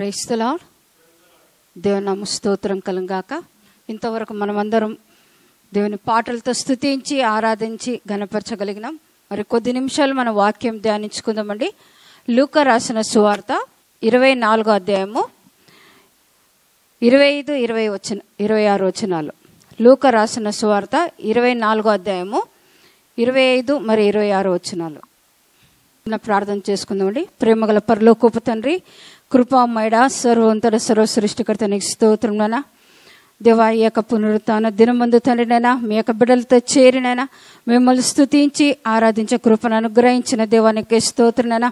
క్రైస్తుల దేవుని నామ స్తోత్రం కలంగాక ఇంతవరకు మనమందరం దేవుని పాటలతో స్థుతించి ఆరాధించి గనపరచగలిగినాం మరి కొద్ది నిమిషాలు మన వాక్యం ధ్యానించుకుందామండి లూక రాసిన సువార్త ఇరవై నాలుగో అధ్యాయము ఇరవై ఐదు ఇరవై వచ్చిన ఇరవై ఆరు వచనాలు లూక రాసిన సువార్త ఇరవై నాలుగో అధ్యాయము ఇరవై ఐదు మరి ఇరవై ఆరు వచనాలు ప్రార్థన చేసుకుందామండి ప్రేమగల పరలోకూప తండ్రి కృపామయడ సర్వంతర సర్వ సృష్టికర్త నీకు స్తోత్రం నానా దేవా ఈ యొక్క పునరుత్న దినమందు తండ్రినైనా మీ యొక్క బిడ్డలతో చేరినైనా మిమ్మల్ని స్థుతించి ఆరాధించే కృపను అనుగ్రహించిన దేవానికి స్తోత్రనైనా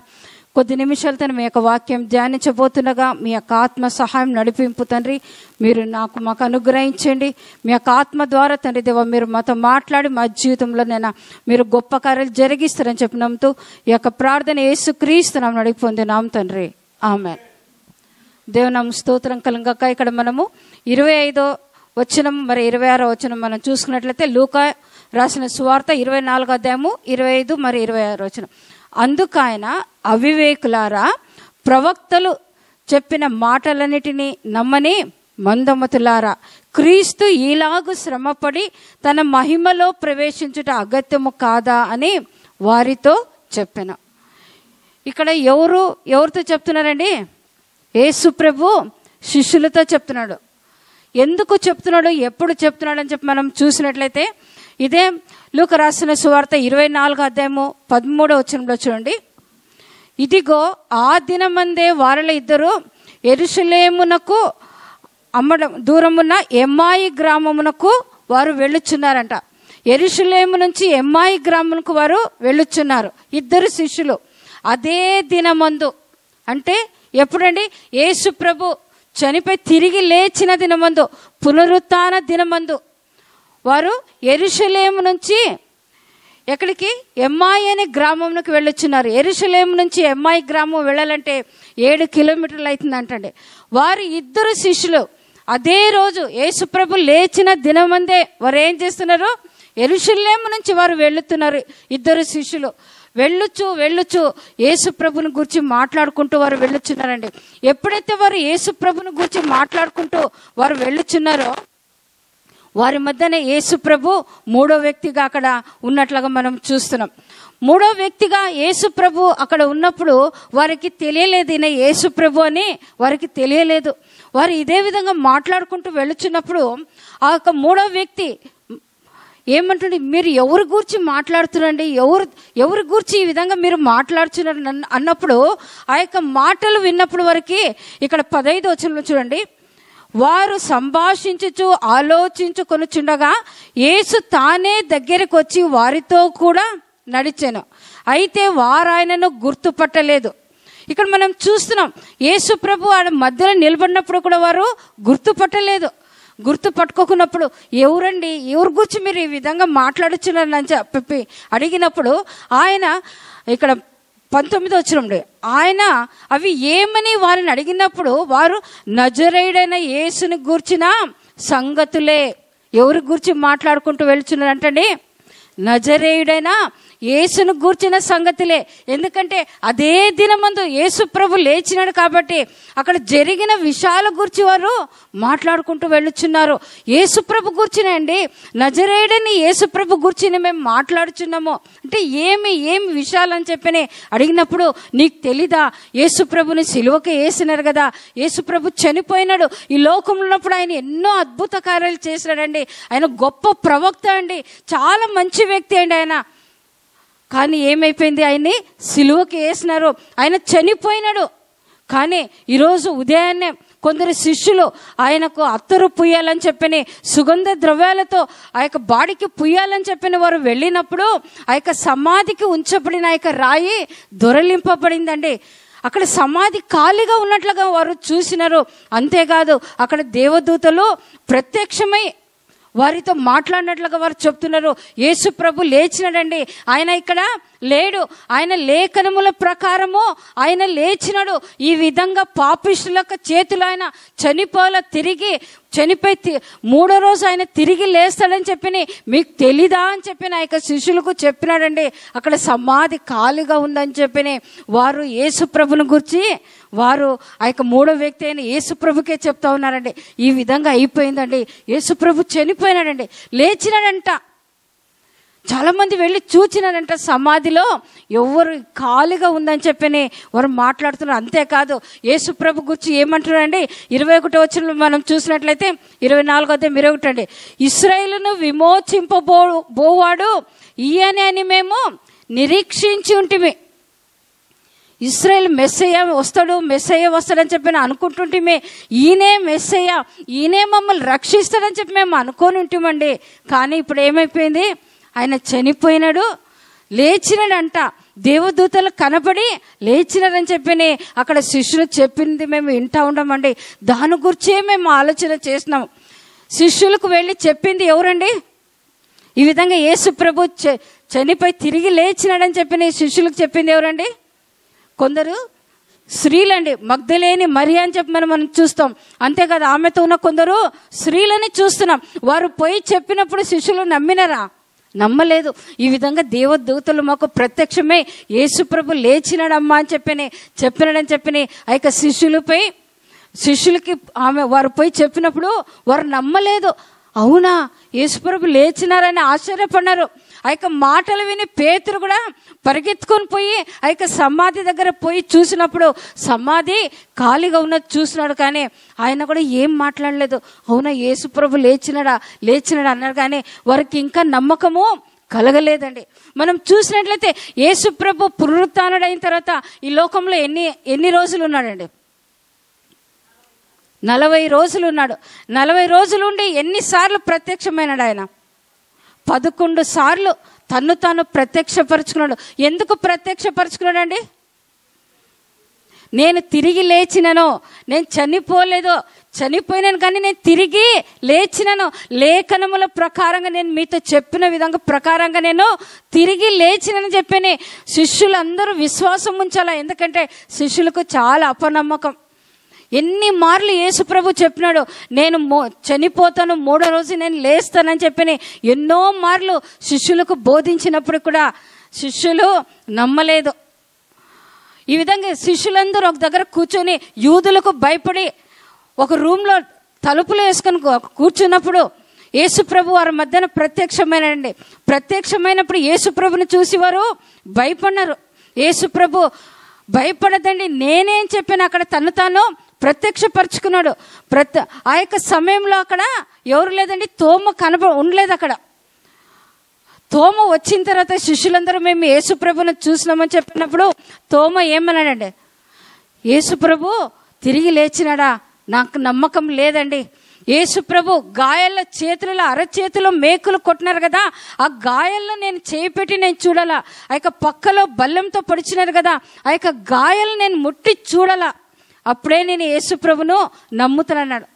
కొద్ది నిమిషాలతో మీ యొక్క వాక్యం ధ్యానించబోతుండగా మీ యొక్క ఆత్మ సహాయం నడిపింపు తండ్రి మీరు నాకు మాకు అనుగ్రహించండి మీ యొక్క ఆత్మ ద్వారా తండ్రి దేవ మీరు మాతో మాట్లాడి మా జీవితంలో నేను మీరు గొప్ప కార్యాలు జరిగిస్తారని చెప్పినంతో ఈ యొక్క ప్రార్థన ఏసుక్రీస్తున్నాం నడిపి పొందినాం తండ్రి ఆమె దేవునామ స్తోత్రం కలంగాక ఇక్కడ మనము ఇరవై ఐదో వచ్చిన మరి ఇరవై ఆరో వచ్చిన మనం చూసుకున్నట్లయితే లూక రాసిన సువార్త ఇరవై నాలుగో అధ్యాయము ఇరవై ఐదు మరి ఇరవై ఆరు వచ్చిన అందుకైన అవివేకులారా ప్రవక్తలు చెప్పిన మాటలన్నిటినీ నమ్మని మందమతులారా క్రీస్తు ఈలాగు శ్రమపడి తన మహిమలో ప్రవేశించుట అగత్యము కాదా అని వారితో చెప్పిన ఇక్కడ ఎవరు ఎవరితో చెప్తున్నారండి యేసు ప్రభు శిష్యులతో చెప్తున్నాడు ఎందుకు చెప్తున్నాడు ఎప్పుడు చెప్తున్నాడు అని చెప్పి మనం చూసినట్లయితే ఇదే లూక రాసిన సువార్త ఇరవై నాలుగు అధ్యాయము పదమూడో వచ్చినప్పుడు చూడండి ఇదిగో ఆ దినమందే వారిలో ఇద్దరు ఎరుసలేమునకు అమ్మడం దూరమున్న ఎమ్మాయి గ్రామమునకు వారు వెళ్ళుచున్నారంట ఎరుసలేము నుంచి ఎమ్మాయి గ్రామంకు వారు వెళ్ళుచున్నారు ఇద్దరు శిష్యులు అదే దినమందు అంటే ఎప్పుడండి యేసు ప్రభు చనిపోయి తిరిగి లేచిన దినమందు పునరుత్న దినమందు వారు ఎరుషలేము నుంచి ఎక్కడికి ఎమ్మాయి అనే గ్రామంలోకి వెళ్ళొచ్చున్నారు ఎరుషలేము నుంచి ఎమ్మాయి గ్రామం వెళ్ళాలంటే ఏడు కిలోమీటర్లు అవుతుందంటండి వారు ఇద్దరు శిష్యులు అదే రోజు యేసుప్రభు లేచిన దినమందే వారు ఏం చేస్తున్నారు ఎరుషలేము నుంచి వారు వెళుతున్నారు ఇద్దరు శిష్యులు వెళ్ళొచ్చు వెళ్ళొచ్చు యేసు ప్రభుని గురించి మాట్లాడుకుంటూ వారు వెళ్ళొచ్చున్నారండి ఎప్పుడైతే వారు యేసు ప్రభుని గురించి మాట్లాడుకుంటూ వారు వెళ్ళొచ్చున్నారో వారి మధ్యన యేసు ప్రభు మూడో వ్యక్తిగా అక్కడ ఉన్నట్లుగా మనం చూస్తున్నాం మూడో వ్యక్తిగా యేసు ప్రభు అక్కడ ఉన్నప్పుడు వారికి తెలియలేదు ఈయన యేసు ప్రభు అని వారికి తెలియలేదు వారు ఇదే విధంగా మాట్లాడుకుంటూ వెళ్ళుచున్నప్పుడు ఆ యొక్క మూడో వ్యక్తి ఏమంటుండే మీరు ఎవరి గురించి మాట్లాడుతున్నారండి ఎవరు ఎవరి గురించి ఈ విధంగా మీరు మాట్లాడుతున్నారు అన్నప్పుడు ఆ యొక్క మాటలు విన్నప్పుడు వరకు ఇక్కడ పదహైదు వచనంలో చూడండి వారు సంభాషించుచు ఆలోచించుకొనుచుండగా యేసు తానే దగ్గరికి వచ్చి వారితో కూడా నడిచాను అయితే వారాయనను గుర్తుపట్టలేదు ఇక్కడ మనం చూస్తున్నాం యేసు ప్రభు ఆయన మధ్యలో నిలబడినప్పుడు కూడా వారు గుర్తుపట్టలేదు గుర్తు పట్టుకోకున్నప్పుడు ఎవరండి ఎవరి గురించి మీరు ఈ విధంగా మాట్లాడుచున్నారని చెప్పి అడిగినప్పుడు ఆయన ఇక్కడ పంతొమ్మిది వచ్చినండి ఆయన అవి ఏమని వారిని అడిగినప్పుడు వారు నజరేయుడైన యేసుని గూర్చిన సంగతులే ఎవరి గురించి మాట్లాడుకుంటూ వెళ్తున్నారు అంటండి నజరేయుడైన యేసును గూర్చిన సంగతిలే ఎందుకంటే అదే దినమందు యేసు ప్రభు లేచినాడు కాబట్టి అక్కడ జరిగిన విషయాల గురించి వారు మాట్లాడుకుంటూ వెళ్ళుచున్నారు యేసుప్రభు గుర్చినే అండి నజరేడని యేసుప్రభు గుర్చిని మేము మాట్లాడుచున్నాము అంటే ఏమి ఏమి విషయాలని చెప్పని అడిగినప్పుడు నీకు తెలీదా యేసుప్రభుని సిలువకి వేసినారు కదా యేసుప్రభు చనిపోయినాడు ఈ లోకంలో ఉన్నప్పుడు ఆయన ఎన్నో అద్భుత కార్యాలు చేసినాడండి ఆయన గొప్ప ప్రవక్త అండి చాలా మంచి వ్యక్తి అండి ఆయన కానీ ఏమైపోయింది ఆయన్ని సిలువకి వేసినారు ఆయన చనిపోయినాడు కానీ ఈరోజు ఉదయాన్నే కొందరు శిష్యులు ఆయనకు అత్తరు పుయ్యాలని చెప్పిన సుగంధ ద్రవ్యాలతో ఆ యొక్క బాడీకి పుయ్యాలని చెప్పిన వారు వెళ్ళినప్పుడు ఆ యొక్క సమాధికి ఉంచబడిన ఆ యొక్క రాయి దొరలింపబడిందండి అక్కడ సమాధి ఖాళీగా ఉన్నట్లుగా వారు చూసినారు అంతేకాదు అక్కడ దేవదూతలు ప్రత్యక్షమై వారితో మాట్లాడినట్లుగా వారు చెప్తున్నారు యేసు ప్రభు లేచినాడండి ఆయన ఇక్కడ లేడు ఆయన లేఖనముల ప్రకారము ఆయన లేచినాడు ఈ విధంగా పాపిష్టులకు చేతులు ఆయన చనిపోలా తిరిగి చనిపోయి మూడో రోజు ఆయన తిరిగి లేస్తాడని చెప్పి మీకు తెలీదా అని చెప్పి ఆ యొక్క శిష్యులకు చెప్పినాడండి అక్కడ సమాధి ఖాళీగా ఉందని చెప్పి వారు యేసుప్రభుని గురించి వారు ఆ యొక్క మూడో వ్యక్తి అయిన యేసుప్రభుకే చెప్తా ఉన్నారండి ఈ విధంగా అయిపోయిందండి యేసుప్రభు చనిపోయినాడండి లేచినాడంట చాలామంది వెళ్ళి చూచినారంట సమాధిలో ఎవరు ఖాళీగా ఉందని చెప్పని వారు మాట్లాడుతున్నారు అంతేకాదు యేసుప్రభు గురించి ఏమంటున్నారండి ఇరవై ఒకటో వచ్చిన మనం చూసినట్లయితే ఇరవై నాలుగో అదే మీరు అండి ఇస్రాయిల్ను విమోచింపబో బోవాడు ఈయనే అని మేము నిరీక్షించి ఉంటిమి ఇస్రాయల్ మెస్సయ్య వస్తాడు మెస్సయ్య వస్తాడని చెప్పి నేను అనుకుంటుంటిమే ఈయనే మెస్సయ్య ఈయనే మమ్మల్ని రక్షిస్తాడని చెప్పి మేము అనుకోని ఉంటామండి కానీ ఇప్పుడు ఏమైపోయింది ఆయన చనిపోయినాడు లేచినడంట దేవదూతలు కనబడి లేచినారని చెప్పి అక్కడ శిష్యులు చెప్పింది మేము వింటా ఉండమండి దాని గురించే మేము ఆలోచన చేసినాం శిష్యులకు వెళ్ళి చెప్పింది ఎవరండి ఈ విధంగా యేసు ప్రభు చనిపోయి తిరిగి లేచినాడని చెప్పి శిష్యులకు చెప్పింది ఎవరండి కొందరు స్త్రీలండి మగ్ధలేని మరి అని చెప్పి మనం మనం చూస్తాం అంతేకాదు ఆమెతో ఉన్న కొందరు స్త్రీలని చూస్తున్నాం వారు పోయి చెప్పినప్పుడు శిష్యులు నమ్మినరా నమ్మలేదు ఈ విధంగా దేవదూతలు మాకు ప్రత్యక్షమే యేసుప్రభు లేచినాడమ్మా అని చెప్పిన చెప్పినాడని చెప్పిన ఆ యొక్క శిష్యులపై శిష్యులకి ఆమె వారు పోయి చెప్పినప్పుడు వారు నమ్మలేదు అవునా యేసుప్రభు లేచినారని ఆశ్చర్యపడినారు ఆ యొక్క మాటలు విని పేతురు కూడా పరిగెత్తుకొని పోయి ఆ యొక్క సమాధి దగ్గర పోయి చూసినప్పుడు సమాధి ఖాళీగా ఉన్నది చూసినాడు కానీ ఆయన కూడా ఏం మాట్లాడలేదు అవునా యేసుప్రభు లేచినాడా లేచినాడా అన్నాడు కానీ వారికి ఇంకా నమ్మకము కలగలేదండి మనం చూసినట్లయితే యేసుప్రభు పునరుత్డైన తర్వాత ఈ లోకంలో ఎన్ని ఎన్ని రోజులు ఉన్నాడండి నలభై రోజులు ఉన్నాడు నలభై రోజులు ఉండి ఎన్నిసార్లు ప్రత్యక్షమైనడు ఆయన పదకొండు సార్లు తను తాను ప్రత్యక్షపరుచుకున్నాడు ఎందుకు ప్రత్యక్షపరుచుకున్నాడండి నేను తిరిగి లేచినను నేను చనిపోలేదు చనిపోయినాను కానీ నేను తిరిగి లేచినను లేఖనముల ప్రకారంగా నేను మీతో చెప్పిన విధంగా ప్రకారంగా నేను తిరిగి లేచినని చెప్పిన శిష్యులందరూ విశ్వాసం ఉంచాలా ఎందుకంటే శిష్యులకు చాలా అపనమ్మకం ఎన్ని మార్లు యేసు ప్రభు చెప్పినాడు నేను మో చనిపోతాను మూడో రోజు నేను లేస్తానని చెప్పి ఎన్నో మార్లు శిష్యులకు బోధించినప్పుడు కూడా శిష్యులు నమ్మలేదు ఈ విధంగా శిష్యులందరూ ఒక దగ్గర కూర్చొని యూదులకు భయపడి ఒక రూమ్లో తలుపులు వేసుకొని కూర్చున్నప్పుడు యేసుప్రభు వారి మధ్యన ప్రత్యక్షమైనండి ప్రత్యక్షమైనప్పుడు యేసుప్రభుని చూసి వారు భయపడినారు యేసుప్రభు భయపడదండి నేనేం చెప్పిన అక్కడ తను తాను ప్రత్యక్షపరుచుకున్నాడు ప్రత్య ఆ యొక్క సమయంలో అక్కడ ఎవరు లేదండి తోమ కనబ ఉండలేదు అక్కడ తోమ వచ్చిన తర్వాత శిష్యులందరూ మేము యేసుప్రభును చూసినామని చెప్పినప్పుడు తోమ ఏమన్నాడండి యేసుప్రభు తిరిగి లేచినాడా నాకు నమ్మకం లేదండి యేసుప్రభు గాయాల చేతులలో అరచేతులు మేకులు కొట్టినారు కదా ఆ గాయాల్లో నేను చేపెట్టి నేను చూడాలా ఆ యొక్క పక్కలో బల్లంతో పొడిచినారు కదా ఆ యొక్క గాయాలు నేను ముట్టి చూడాలా అప్పుడే నేను యేసుప్రభును నమ్ముతానన్నాడు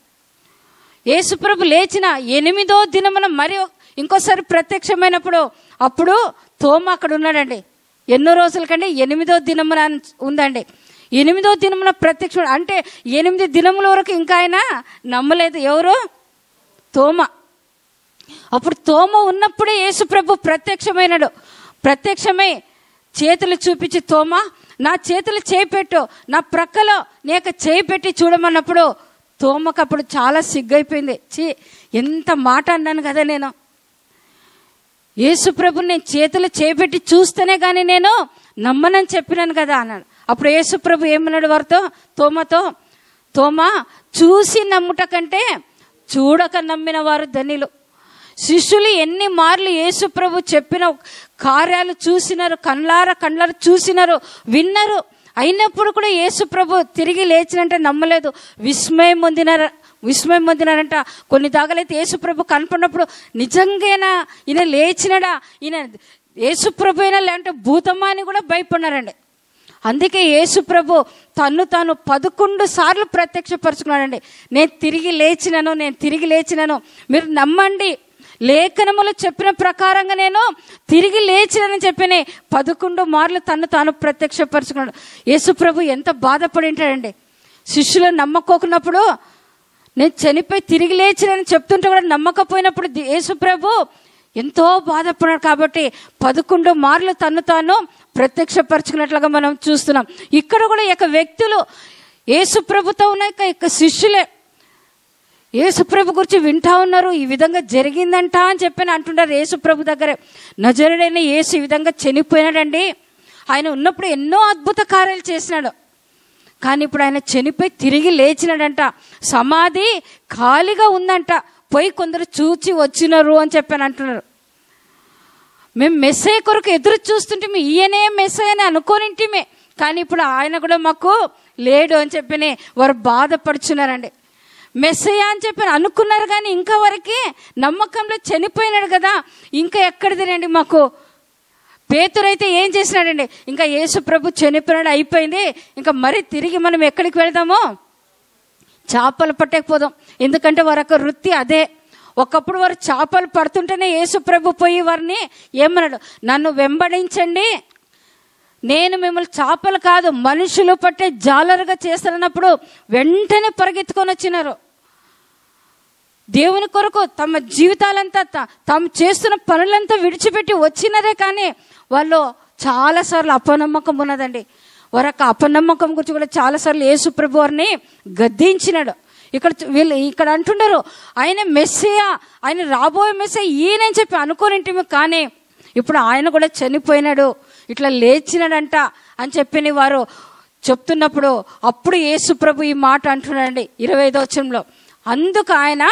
యేసుప్రభు లేచిన ఎనిమిదో దినమున మరి ఇంకోసారి ప్రత్యక్షమైనప్పుడు అప్పుడు తోమ అక్కడ ఉన్నాడండి ఎన్నో రోజులకండి ఎనిమిదో దినమున ఉందండి ఎనిమిదో దినమున ప్రత్యక్ష అంటే ఎనిమిది దినముల వరకు ఇంకా ఆయన నమ్మలేదు ఎవరు తోమ అప్పుడు తోమ ఉన్నప్పుడే యేసుప్రభు ప్రత్యక్షమైనడు ప్రత్యక్షమై చేతులు చూపించి తోమ నా చేతులు చేపెట్టు నా ప్రక్కలో నేక చేయి పెట్టి చూడమన్నప్పుడు తోమకప్పుడు చాలా సిగ్గైపోయింది చీ ఎంత మాట అన్నాను కదా నేను యేసుప్రభుని నేను చేతులు చేపెట్టి చూస్తేనే కానీ నేను నమ్మనని చెప్పినాను కదా అన్నాడు అప్పుడు యేసుప్రభు ఏమన్నాడు వారితో తోమతో తోమ చూసి నమ్ముట కంటే చూడక నమ్మిన వారు ధనిలు శిష్యులు ఎన్ని మార్లు యేసుప్రభు చెప్పిన కార్యాలు చూసినారు కళ్ళార కళ్ళారు చూసినారు విన్నారు అయినప్పుడు కూడా యేసు ప్రభు తిరిగి లేచినంటే నమ్మలేదు విస్మయం పొందినారు విస్మయం పొందినారంట కొన్ని దాగలైతే యేసుప్రభు కనపడినప్పుడు నిజంగానా ఈయన లేచినడా ఈయన యేసుప్రభు అయినా లేదంటే భూతమ్మ అని కూడా భయపడినారండి అందుకే యేసుప్రభు తను తాను పదకొండు సార్లు ప్రత్యక్షపరుచుకున్నాడండి నేను తిరిగి లేచినను నేను తిరిగి లేచినను మీరు నమ్మండి లేఖనములు చెప్పిన ప్రకారంగా నేను తిరిగి లేచినని చెప్పిన పదకొండు మార్లు తను తాను ప్రత్యక్షపరచుకున్నాడు యేసు ప్రభు ఎంత బాధపడి ఉంటాడండి శిష్యులు నమ్మకోకున్నప్పుడు నేను చనిపోయి తిరిగి లేచినని చెప్తుంటే కూడా నమ్మకపోయినప్పుడు యేసు ప్రభు ఎంతో బాధపడ్డాడు కాబట్టి పదకొండు మార్లు తను తాను ప్రత్యక్షపరచుకున్నట్లుగా మనం చూస్తున్నాం ఇక్కడ కూడా యొక్క వ్యక్తులు ఏసుప్రభుతో ప్రభుతో ఉన్న ఇక శిష్యులే యేసుప్రభు గురించి వింటా ఉన్నారు ఈ విధంగా జరిగిందంట అని చెప్పి అంటున్నారు యేసుప్రభు దగ్గర నజరుడైన యేసు ఈ విధంగా చనిపోయినాడండి ఆయన ఉన్నప్పుడు ఎన్నో అద్భుత కార్యాలు చేసినాడు కానీ ఇప్పుడు ఆయన చనిపోయి తిరిగి లేచినాడంట సమాధి ఖాళీగా ఉందంట పోయి కొందరు చూచి వచ్చినారు అని చెప్పాను అంటున్నారు మేము మెస్సే కొరకు ఎదురు చూస్తుంటే ఈయనే మెస్సే అని అనుకోనింటిమే కానీ ఇప్పుడు ఆయన కూడా మాకు లేడు అని చెప్పి వారు బాధపడుచున్నారండి మెస్సయ్య అని చెప్పి అనుకున్నారు కానీ ఇంకా వరకే నమ్మకంలో చనిపోయినాడు కదా ఇంకా రండి మాకు పేతురైతే ఏం చేసినాడండి ఇంకా యేసు ప్రభు చనిపోయినాడు అయిపోయింది ఇంకా మరి తిరిగి మనం ఎక్కడికి వెళ్దామో చేపలు పట్టకపోదాం ఎందుకంటే వారి యొక్క వృత్తి అదే ఒకప్పుడు వారు చేపలు పడుతుంటేనే యేసు ప్రభు పోయి వారిని ఏమన్నాడు నన్ను వెంబడించండి నేను మిమ్మల్ని చేపలు కాదు మనుషులు పట్టే జాలరుగా చేస్తానన్నప్పుడు వెంటనే పరిగెత్తుకొని వచ్చినారు దేవుని కొరకు తమ జీవితాలంతా తాము చేస్తున్న పనులంతా విడిచిపెట్టి వచ్చినరే కానీ వాళ్ళు చాలాసార్లు అపనమ్మకం ఉన్నదండి వారి యొక్క అపనమ్మకం గురించి కూడా చాలాసార్లు యేసు ప్రభు వారిని గద్దించినాడు ఇక్కడ వీళ్ళు ఇక్కడ అంటున్నారు ఆయన మెస్సేయా ఆయన రాబోయే మెస్సే ఈయనని చెప్పి అనుకోనింటిమి కానీ ఇప్పుడు ఆయన కూడా చనిపోయినాడు ఇట్లా లేచినాడంట అని చెప్పిన వారు చెప్తున్నప్పుడు అప్పుడు ప్రభు ఈ మాట అంటున్నాడండి ఇరవై ఐదో వచ్చంలో అందుకు ఆయన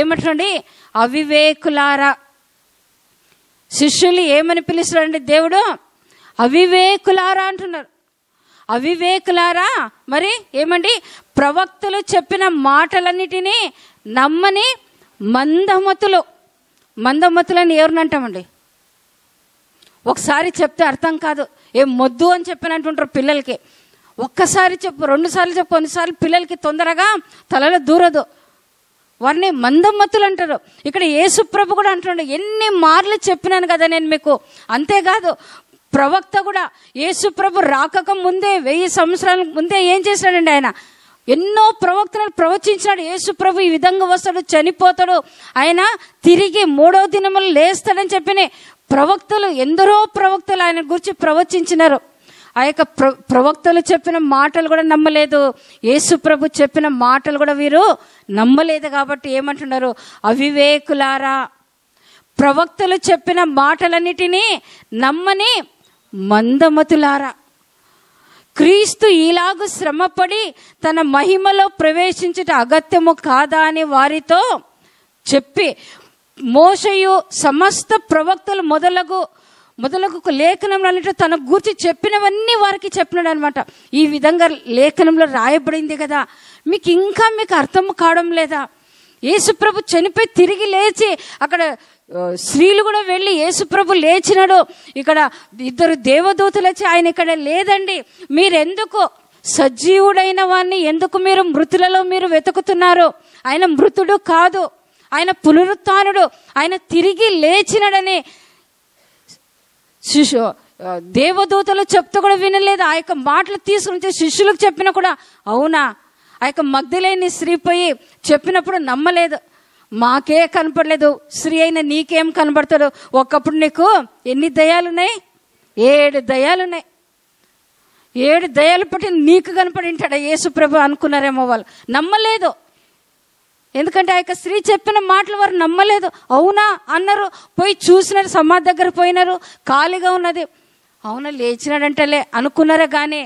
ఏమంటుండీ అవివేకులారా శిష్యులు ఏమని పిలుస్తాడండి దేవుడు అవివేకులారా అంటున్నారు అవివేకులారా మరి ఏమండి ప్రవక్తలు చెప్పిన మాటలన్నిటినీ నమ్మని మందమతులు మందమతులని ఎవరిని ఒకసారి చెప్తే అర్థం కాదు ఏం మొద్దు అని చెప్పినట్టుంటారు పిల్లలకి ఒక్కసారి చెప్పు రెండుసార్లు చెప్పు కొన్నిసార్లు పిల్లలకి తొందరగా తలలో దూరదు వారిని మందమ్మతులు అంటారు ఇక్కడ యేసుప్రభు కూడా అంటుండే ఎన్ని మార్లు చెప్పినాను కదా నేను మీకు అంతేకాదు ప్రవక్త కూడా యేసుప్రభు రాకక ముందే వెయ్యి సంవత్సరాల ముందే ఏం చేశాడండి ఆయన ఎన్నో ప్రవక్తలను ప్రవచించినాడు యేసుప్రభు ఈ విధంగా వస్తాడు చనిపోతాడు ఆయన తిరిగి మూడో దినములు లేస్తాడని చెప్పిన ప్రవక్తలు ఎందరో ప్రవక్తలు ఆయన గురించి ప్రవచించినారు ఆ యొక్క ప్ర ప్రవక్తలు చెప్పిన మాటలు కూడా నమ్మలేదు యేసు ప్రభు చెప్పిన మాటలు కూడా వీరు నమ్మలేదు కాబట్టి ఏమంటున్నారు అవివేకులారా ప్రవక్తలు చెప్పిన మాటలన్నిటినీ నమ్మని మందమతులారా క్రీస్తు ఇలాగు శ్రమపడి తన మహిమలో ప్రవేశించట అగత్యము కాదా అని వారితో చెప్పి మోసయు సమస్త ప్రవక్తలు మొదలకు మొదలకు లేఖనంలో అన్నట్టు తన గురించి చెప్పినవన్నీ వారికి చెప్పినాడు అనమాట ఈ విధంగా లేఖనంలో రాయబడింది కదా మీకు ఇంకా మీకు అర్థం కావడం లేదా యేసుప్రభు చనిపోయి తిరిగి లేచి అక్కడ స్త్రీలు కూడా వెళ్ళి యేసుప్రభు లేచినాడు ఇక్కడ ఇద్దరు దేవదూతలు వచ్చి ఆయన ఇక్కడ లేదండి మీరెందుకు సజీవుడైన వారిని ఎందుకు మీరు మృతులలో మీరు వెతుకుతున్నారు ఆయన మృతుడు కాదు ఆయన పునరుత్డు ఆయన తిరిగి లేచినడని శిశు దేవదూతలు చెప్తూ కూడా వినలేదు ఆ యొక్క మాటలు తీసుకుని శిష్యులకు చెప్పినా కూడా అవునా ఆ యొక్క మగ్ధులైన స్త్రీ పోయి చెప్పినప్పుడు నమ్మలేదు మాకే కనపడలేదు స్త్రీ అయిన నీకేం కనబడతాడు ఒకప్పుడు నీకు ఎన్ని దయాలున్నాయి ఏడు దయాలున్నాయి ఏడు దయాలు పట్టి నీకు కనపడింటాడా ఏసుప్రభు అనుకున్నారేమో వాళ్ళు నమ్మలేదు ఎందుకంటే ఆ యొక్క స్త్రీ చెప్పిన మాటలు వారు నమ్మలేదు అవునా అన్నారు పోయి చూసినారు సమాధి దగ్గర పోయినారు ఖాళీగా ఉన్నది అవునా లేచినాడంటలే అనుకున్నారా కానీ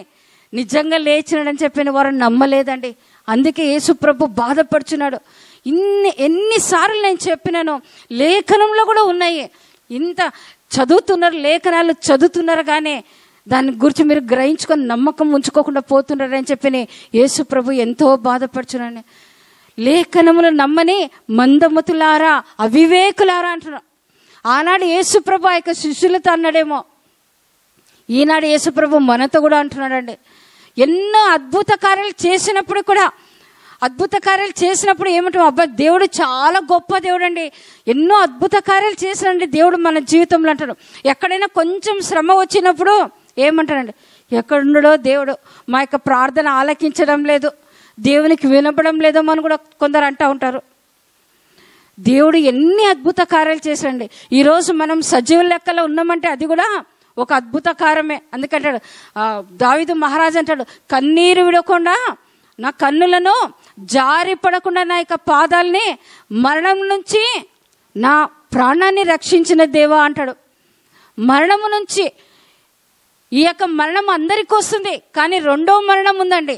నిజంగా లేచినాడని చెప్పిన వారు నమ్మలేదండి అందుకే యేసుప్రభు బాధపడుచున్నాడు ఇన్ని ఎన్నిసార్లు నేను చెప్పినాను లేఖనంలో కూడా ఉన్నాయి ఇంత చదువుతున్నారు లేఖనాలు చదువుతున్నారు కానీ దాని గురించి మీరు గ్రహించుకొని నమ్మకం ఉంచుకోకుండా పోతున్నారని చెప్పి యేసు ప్రభు ఎంతో బాధపడుచున్నాను లేఖనములు నమ్మని మందమతులారా అవివేకులారా అంటున్నారు ఆనాడు యేసుప్రభు ఆ యొక్క శిష్యులతో అన్నాడేమో ఈనాడు యేసుప్రభు మనతో కూడా అంటున్నాడండి ఎన్నో అద్భుత కార్యాలు చేసినప్పుడు కూడా అద్భుత కార్యాలు చేసినప్పుడు ఏమంటాం అబ్బా దేవుడు చాలా గొప్ప దేవుడు అండి ఎన్నో అద్భుత కార్యాలు చేసినండి దేవుడు మన జీవితంలో అంటాడు ఎక్కడైనా కొంచెం శ్రమ వచ్చినప్పుడు ఏమంటాడండి ఎక్కడుండడో దేవుడు మా యొక్క ప్రార్థన ఆలకించడం లేదు దేవునికి వినపడం లేదో అని కూడా కొందరు అంటూ ఉంటారు దేవుడు ఎన్ని అద్భుత కార్యాలు చేశాడండి ఈరోజు మనం సజీవ లెక్కలో ఉన్నామంటే అది కూడా ఒక అద్భుత కారమే అందుకంటాడు దావిదు మహారాజు అంటాడు కన్నీరు విడకుండా నా కన్నులను జారి పడకుండా నా యొక్క పాదాలని మరణం నుంచి నా ప్రాణాన్ని రక్షించిన దేవా అంటాడు మరణము నుంచి ఈ యొక్క మరణం అందరికీ వస్తుంది కానీ రెండో మరణం ఉందండి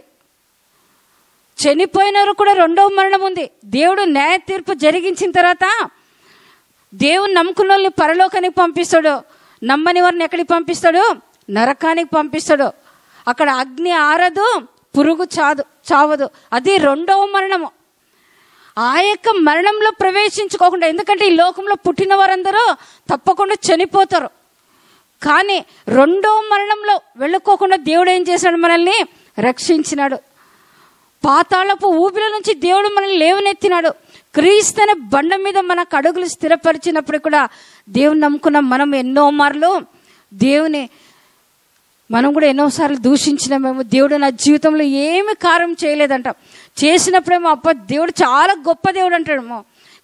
చనిపోయినారు కూడా రెండవ మరణం ఉంది దేవుడు న్యాయ తీర్పు జరిగించిన తర్వాత దేవుడు నమ్ముకున్న వాళ్ళని పరలోకానికి పంపిస్తాడు నమ్మని వారిని ఎక్కడికి పంపిస్తాడు నరకానికి పంపిస్తాడు అక్కడ అగ్ని ఆరదు పురుగు చాదు చావదు అది రెండవ మరణము ఆ యొక్క మరణంలో ప్రవేశించుకోకుండా ఎందుకంటే ఈ లోకంలో పుట్టిన వారందరూ తప్పకుండా చనిపోతారు కానీ రెండవ మరణంలో వెళ్ళుకోకుండా దేవుడు ఏం చేశాడు మనల్ని రక్షించినాడు పాతాళపు ఊపిల నుంచి దేవుడు మనల్ని లేవనెత్తినాడు క్రీస్తుని బండ మీద మనకు అడుగులు స్థిరపరిచినప్పుడు కూడా దేవుని నమ్ముకున్న మనం ఎన్నో మార్లు దేవుని మనం కూడా ఎన్నోసార్లు దూషించినామేమో దేవుడు నా జీవితంలో ఏమి కార్యం చేయలేదంట చేసినప్పుడేమో అప్ప దేవుడు చాలా గొప్ప దేవుడు అంటాడేమో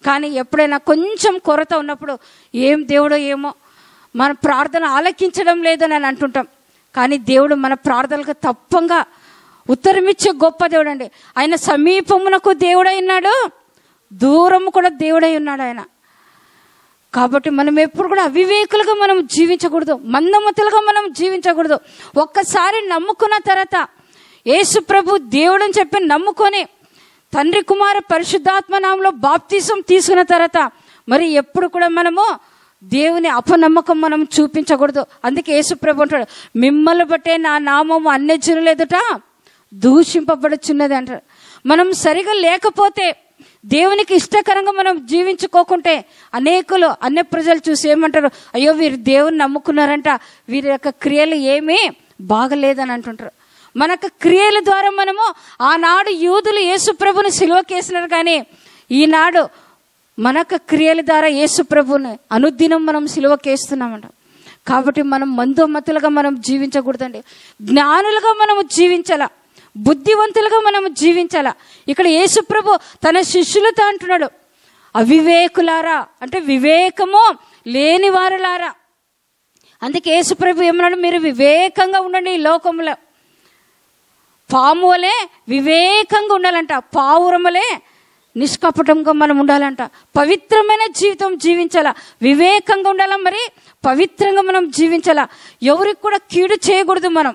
కానీ ఎప్పుడైనా కొంచెం కొరత ఉన్నప్పుడు ఏం దేవుడో ఏమో మన ప్రార్థన ఆలకించడం లేదని అని అంటుంటాం కానీ దేవుడు మన ప్రార్థనలకు తప్పంగా ఉత్తరమిచ్చే గొప్ప దేవుడు అండి ఆయన సమీపమునకు దేవుడై ఉన్నాడు దూరము కూడా దేవుడై ఉన్నాడు ఆయన కాబట్టి మనం ఎప్పుడు కూడా అవివేకులుగా మనం జీవించకూడదు మందమతులుగా మనం జీవించకూడదు ఒక్కసారి నమ్ముకున్న తర్వాత యేసు ప్రభు దేవుడని చెప్పి నమ్ముకొని తండ్రి కుమార పరిశుద్ధాత్మ నామంలో బాప్తీసం తీసుకున్న తర్వాత మరి ఎప్పుడు కూడా మనము దేవుని అపనమ్మకం మనం చూపించకూడదు అందుకే ప్రభు అంటాడు మిమ్మల్ని బట్టే నా నామము అన్యజనులు ఎదుట దూషింపబడుచున్నది అంటారు మనం సరిగా లేకపోతే దేవునికి ఇష్టకరంగా మనం జీవించుకోకుంటే అనేకులు అన్య ప్రజలు చూసి ఏమంటారు అయ్యో వీరు దేవుని నమ్ముకున్నారంట వీరి యొక్క క్రియలు ఏమీ బాగలేదని అంటుంటారు మనకు క్రియల ద్వారా మనము ఆనాడు యూదులు యేసుప్రభుని సిలువకేసినారు కానీ ఈనాడు మనకు క్రియల ద్వారా యేసుప్రభుని అనుదినం మనం సిలువకేస్తున్నామంట కాబట్టి మనం మందోమతులుగా మనం జీవించకూడదండి జ్ఞానులుగా మనము జీవించాల బుద్ధివంతులుగా మనం జీవించాల ఇక్కడ యేసుప్రభు తన శిష్యులతో అంటున్నాడు అవివేకులారా అంటే వివేకము లేని వారులారా అందుకే యేసుప్రభు ఏమన్నాడు మీరు వివేకంగా ఉండండి ఈ లోకంలో పాము వలే వివేకంగా ఉండాలంట పావురములే నిష్కపటంగా మనం ఉండాలంట పవిత్రమైన జీవితం జీవించాలా వివేకంగా ఉండాలా మరి పవిత్రంగా మనం జీవించాలా ఎవరికి కూడా కీడు చేయకూడదు మనం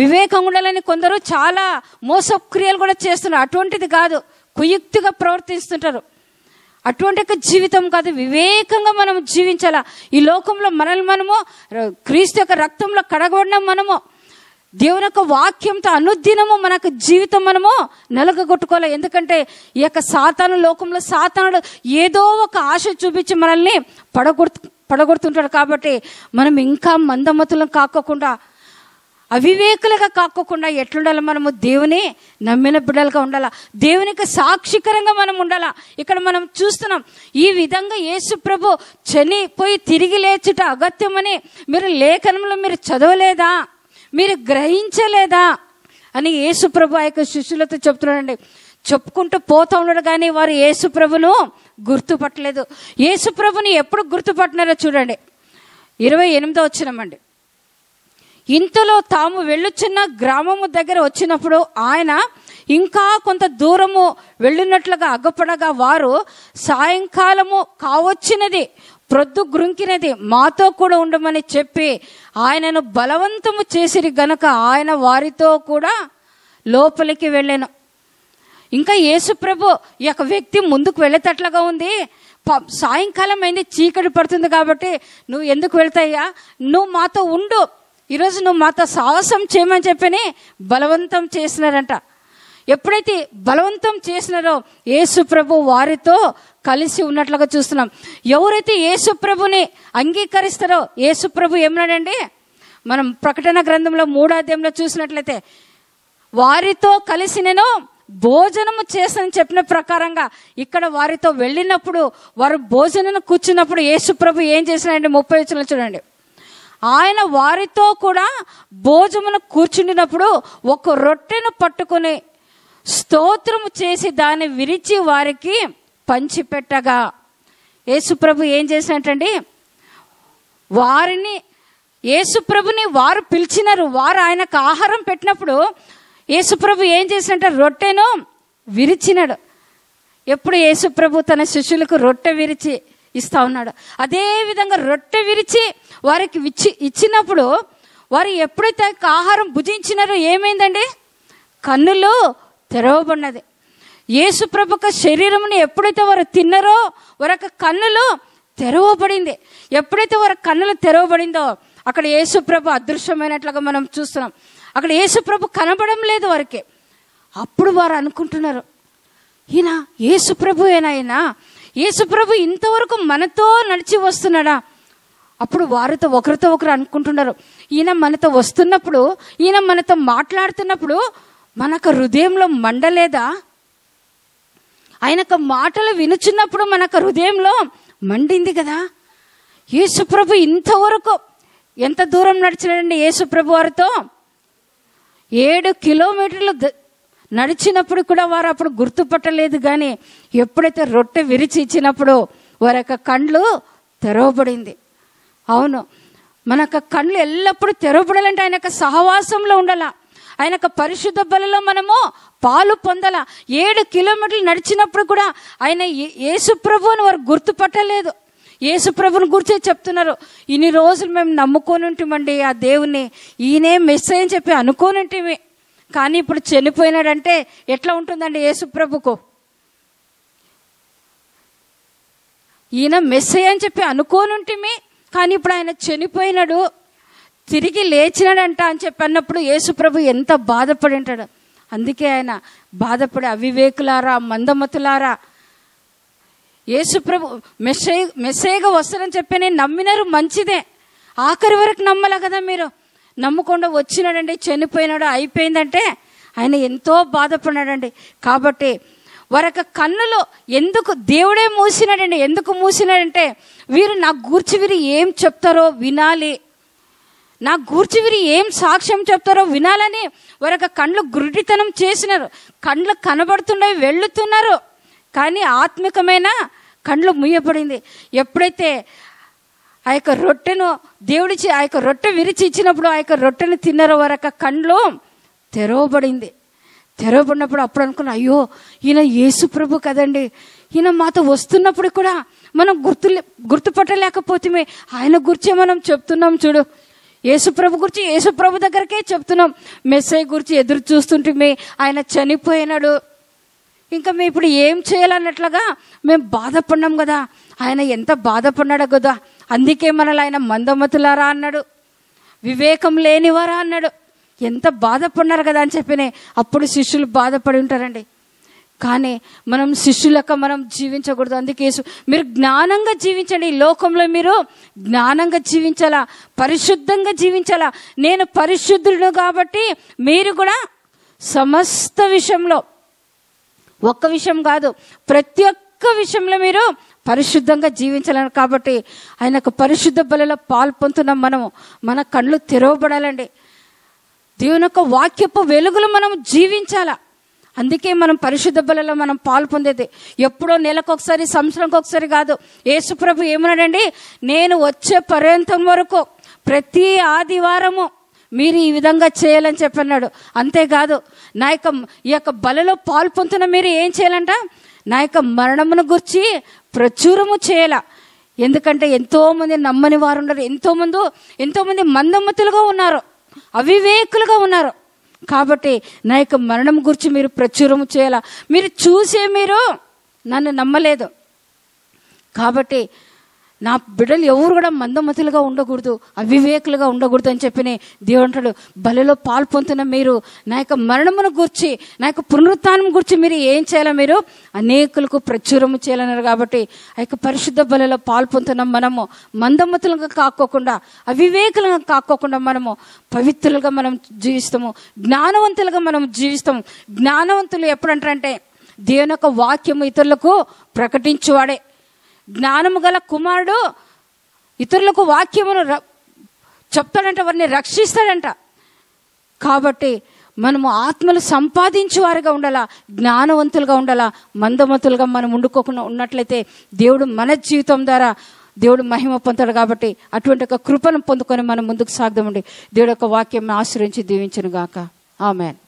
వివేకం ఉండాలని కొందరు చాలా మోసక్రియలు కూడా చేస్తున్నారు అటువంటిది కాదు కుయుక్తిగా ప్రవర్తిస్తుంటారు అటువంటి యొక్క జీవితం కాదు వివేకంగా మనం జీవించాలా ఈ లోకంలో మనల్ని మనము క్రీస్తు యొక్క రక్తంలో కడగబడిన మనము దేవుని యొక్క వాక్యంతో అనుదినము మనకు జీవితం మనము నలగొట్టుకోవాలి ఎందుకంటే ఈ యొక్క సాతాను లోకంలో సాతానుడు ఏదో ఒక ఆశ చూపించి మనల్ని పడగొడుతు పడగొడుతుంటాడు కాబట్టి మనం ఇంకా మందమతులం కాకోకుండా అవివేకులుగా కాకోకుండా ఎట్లుండాలి మనము దేవుని నమ్మిన బిడ్డలుగా ఉండాలా దేవునికి సాక్షికరంగా మనం ఉండాలా ఇక్కడ మనం చూస్తున్నాం ఈ విధంగా యేసు ప్రభు చనిపోయి తిరిగి లేచుట అగత్యమని మీరు లేఖనంలో మీరు చదవలేదా మీరు గ్రహించలేదా అని యేసు ప్రభు ఆ యొక్క శిష్యులతో చెప్తున్నాడండి చెప్పుకుంటూ పోతూ ఉండడు కానీ వారు యేసు ప్రభును గుర్తుపట్టలేదు యేసు ప్రభుని ఎప్పుడు గుర్తుపట్టినారో చూడండి ఇరవై ఎనిమిదో వచ్చినామండి ఇంతలో తాము వెళ్ళుచున్న గ్రామము దగ్గర వచ్చినప్పుడు ఆయన ఇంకా కొంత దూరము వెళ్ళినట్లుగా అగ్గపడగా వారు సాయంకాలము కావచ్చినది ప్రొద్దు గృంకినది మాతో కూడా ఉండమని చెప్పి ఆయనను బలవంతము చేసిరి గనుక ఆయన వారితో కూడా లోపలికి వెళ్ళాను ఇంకా యేసుప్రభు ఈ యొక్క వ్యక్తి ముందుకు వెళ్ళేటట్లుగా ఉంది సాయంకాలం అయింది చీకటి పడుతుంది కాబట్టి నువ్వు ఎందుకు వెళ్తాయ్యా నువ్వు మాతో ఉండు ఈరోజు నువ్వు మాతో సాహసం చేయమని చెప్పని బలవంతం చేసినారంట ఎప్పుడైతే బలవంతం చేసినారో యేసుప్రభు వారితో కలిసి ఉన్నట్లుగా చూస్తున్నాం ఎవరైతే యేసుప్రభుని అంగీకరిస్తారో యేసుప్రభు ఏమన్నాడండి మనం ప్రకటన గ్రంథంలో మూడాదేంలో చూసినట్లయితే వారితో కలిసి నేను భోజనము చేసని చెప్పిన ప్రకారంగా ఇక్కడ వారితో వెళ్ళినప్పుడు వారు భోజనం కూర్చున్నప్పుడు యేసుప్రభు ఏం చేసినాడండి ముప్పై వచ్చిన చూడండి ఆయన వారితో కూడా భోజమును కూర్చుండినప్పుడు ఒక రొట్టెను పట్టుకుని స్తోత్రము చేసి దాన్ని విరిచి వారికి పంచిపెట్టగా యేసుప్రభు ఏం చేసినట్టండి వారిని యేసుప్రభుని వారు పిలిచినారు వారు ఆయనకు ఆహారం పెట్టినప్పుడు యేసుప్రభు ఏం చేసినట్ట రొట్టెను విరిచినాడు ఎప్పుడు యేసుప్రభు తన శిష్యులకు రొట్టె విరిచి ఇస్తా ఉన్నాడు అదేవిధంగా రొట్టె విరిచి వారికి ఇచ్చి ఇచ్చినప్పుడు వారు ఎప్పుడైతే ఆహారం భుజించినారో ఏమైందండి కన్నులు తెరవబడినది యేసుప్రభుక శరీరంని ఎప్పుడైతే వారు తిన్నారో వారి యొక్క కన్నులు తెరవబడింది ఎప్పుడైతే వారి కన్నులు తెరవబడిందో అక్కడ యేసుప్రభు అదృశ్యమైనట్లుగా మనం చూస్తున్నాం అక్కడ యేసుప్రభు కనబడం లేదు వారికి అప్పుడు వారు అనుకుంటున్నారు ఈయన యేసుప్రభు ఏనాయనా యేసుప్రభు ఇంతవరకు మనతో నడిచి వస్తున్నాడా అప్పుడు వారితో ఒకరితో ఒకరు అనుకుంటున్నారు ఈయన మనతో వస్తున్నప్పుడు ఈయన మనతో మాట్లాడుతున్నప్పుడు మనకు హృదయంలో మండలేదా ఆయనకు మాటలు వినుచున్నప్పుడు మనకు హృదయంలో మండింది కదా యేసుప్రభు ఇంతవరకు ఎంత దూరం నడిచినాడండి యేసుప్రభు వారితో ఏడు కిలోమీటర్లు నడిచినప్పుడు కూడా వారు అప్పుడు గుర్తుపట్టలేదు కానీ ఎప్పుడైతే రొట్టె విరిచి ఇచ్చినప్పుడు వారి యొక్క కండ్లు తెరవబడింది అవును మన యొక్క కళ్ళు ఎల్లప్పుడూ తెరవబడాలంటే ఆయన యొక్క సహవాసంలో ఉండాల ఆయన యొక్క పరిశుద్ధ బలలో మనము పాలు పొందాల ఏడు కిలోమీటర్లు నడిచినప్పుడు కూడా ఆయన యేసు అని వారు గుర్తుపట్టలేదు యేసు ప్రభుని గురించే చెప్తున్నారు ఇన్ని రోజులు మేము నమ్ముకొని ఉంటామండి ఆ దేవుని ఈయనే మిస్ అని చెప్పి అనుకోని ఉంటే కానీ ఇప్పుడు చనిపోయినాడంటే ఎట్లా ఉంటుందండి యేసు ప్రభుకు ఈయన మెస్సే అని చెప్పి అనుకోనుంటిమి కానీ ఇప్పుడు ఆయన చనిపోయినాడు తిరిగి లేచినాడంట అని చెప్పి అన్నప్పుడు యేసుప్రభు ఎంత బాధపడి ఉంటాడు అందుకే ఆయన బాధపడి అవివేకులారా మందమతులారా యేసుప్రభు మెస్సే మెస్సేగా వస్తారని చెప్పి నేను నమ్మినారు మంచిదే ఆఖరి వరకు నమ్మలే కదా మీరు నమ్మకుండా వచ్చినాడండి చనిపోయినాడు అయిపోయిందంటే ఆయన ఎంతో బాధపడినాడండి కాబట్టి వారి యొక్క కన్నులు ఎందుకు దేవుడే మూసినాడండి ఎందుకు మూసినాడంటే వీరు నా గూర్చి వీరు ఏం చెప్తారో వినాలి నా గూర్చి వీరు ఏం సాక్ష్యం చెప్తారో వినాలని వారి యొక్క కళ్ళు గురుటితనం చేసినారు కళ్ళు కనబడుతుండే వెళ్ళుతున్నారు కానీ ఆత్మికమైన కళ్ళు ముయ్యబడింది ఎప్పుడైతే ఆ యొక్క రొట్టెను దేవుడిచి ఆ యొక్క రొట్టె విరిచి ఇచ్చినప్పుడు ఆ యొక్క రొట్టెను తిన్నారో వారి యొక్క కళ్ళు తెరవబడింది తెరవబడినప్పుడు అప్పుడు అనుకున్నా అయ్యో ఈయన యేసు ప్రభు కదండి ఈయన మాతో వస్తున్నప్పుడు కూడా మనం గుర్తు గుర్తుపట్టలేకపోతే ఆయన గురించే మనం చెప్తున్నాం చూడు ప్రభు గురించి ప్రభు దగ్గరకే చెప్తున్నాం మెస్సేజ్ గురించి ఎదురు చూస్తుంటే ఆయన చనిపోయినాడు ఇంకా మేము ఇప్పుడు ఏం చేయాలన్నట్లుగా మేము బాధపడినాం కదా ఆయన ఎంత బాధపడ్డాడు కదా అందుకే మనల్ని ఆయన మందమతులారా అన్నాడు వివేకం లేనివారా అన్నాడు ఎంత బాధపడినారు కదా అని చెప్పినే అప్పుడు శిష్యులు బాధపడి ఉంటారండి కానీ మనం శిష్యులక మనం జీవించకూడదు అందుకే మీరు జ్ఞానంగా జీవించండి ఈ లోకంలో మీరు జ్ఞానంగా జీవించాలా పరిశుద్ధంగా జీవించాలా నేను పరిశుద్ధుడు కాబట్టి మీరు కూడా సమస్త విషయంలో ఒక్క విషయం కాదు ప్రతి ఒక్క విషయంలో మీరు పరిశుద్ధంగా జీవించాలని కాబట్టి ఆయనకు పరిశుద్ధ బలలో పాల్పొందుతున్నాం మనము మన కళ్ళు తెరవబడాలండి దేవుని యొక్క వాక్యపు వెలుగులు మనం జీవించాలా అందుకే మనం పరిశుద్ధ బలలో మనం పాలు పొందేది ఎప్పుడో నెలకొకసారి సంవత్సరంకి ఒకసారి కాదు యేసుప్రభు ఏమన్నాడండి నేను వచ్చే పర్యంతం వరకు ప్రతి ఆదివారము మీరు ఈ విధంగా చేయాలని చెప్పన్నాడు అంతేకాదు నా యొక్క ఈ యొక్క బలలో పాలు పొందుతున్న మీరు ఏం చేయాలంట నా యొక్క మరణమును గుర్చి ప్రచురము చేయాల ఎందుకంటే ఎంతోమంది నమ్మని వారు ఉన్నారు ఎంతోమంది ఎంతోమంది మందమ్మతులుగా ఉన్నారు అవివేకులుగా ఉన్నారు కాబట్టి నా యొక్క మరణం గురించి మీరు ప్రచురం చేయాల మీరు చూసే మీరు నన్ను నమ్మలేదు కాబట్టి నా బిడ్డలు ఎవరు కూడా మందమతులుగా ఉండకూడదు అవివేకులుగా ఉండకూడదు అని చెప్పి దేవుడు అంటాడు బలిలో పాలు మీరు నా యొక్క మరణమును గుర్చి నా యొక్క పునరుత్నం గురించి మీరు ఏం చేయాలి మీరు అనేకులకు ప్రచురము చేయాలన్నారు కాబట్టి ఆ యొక్క పరిశుద్ధ బలిలో పాల్పొందుతున్న మనము మందమతులుగా కాకోకుండా అవివేకులుగా కాకోకుండా మనము పవిత్రులుగా మనం జీవిస్తాము జ్ఞానవంతులుగా మనం జీవిస్తాము జ్ఞానవంతులు ఎప్పుడంటారంటే దేవుని యొక్క వాక్యము ఇతరులకు ప్రకటించువాడే జ్ఞానము గల కుమారుడు ఇతరులకు వాక్యమును చెప్తాడంట వారిని రక్షిస్తాడంట కాబట్టి మనము ఆత్మలు వారిగా ఉండాలా జ్ఞానవంతులుగా ఉండాలా మందమతులుగా మనం ఉండుకోకుండా ఉన్నట్లయితే దేవుడు మన జీవితం ద్వారా దేవుడు మహిమ పొందాడు కాబట్టి అటువంటి ఒక కృపను పొందుకొని మనం ముందుకు సాగదామండి దేవుడు యొక్క వాక్యం ఆశ్రయించి దీవించను గాక ఆమెన్